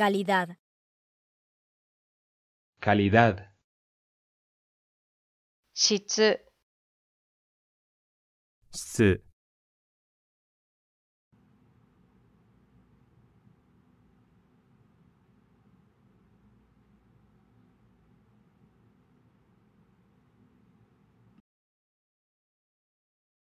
Calidad. Calidad.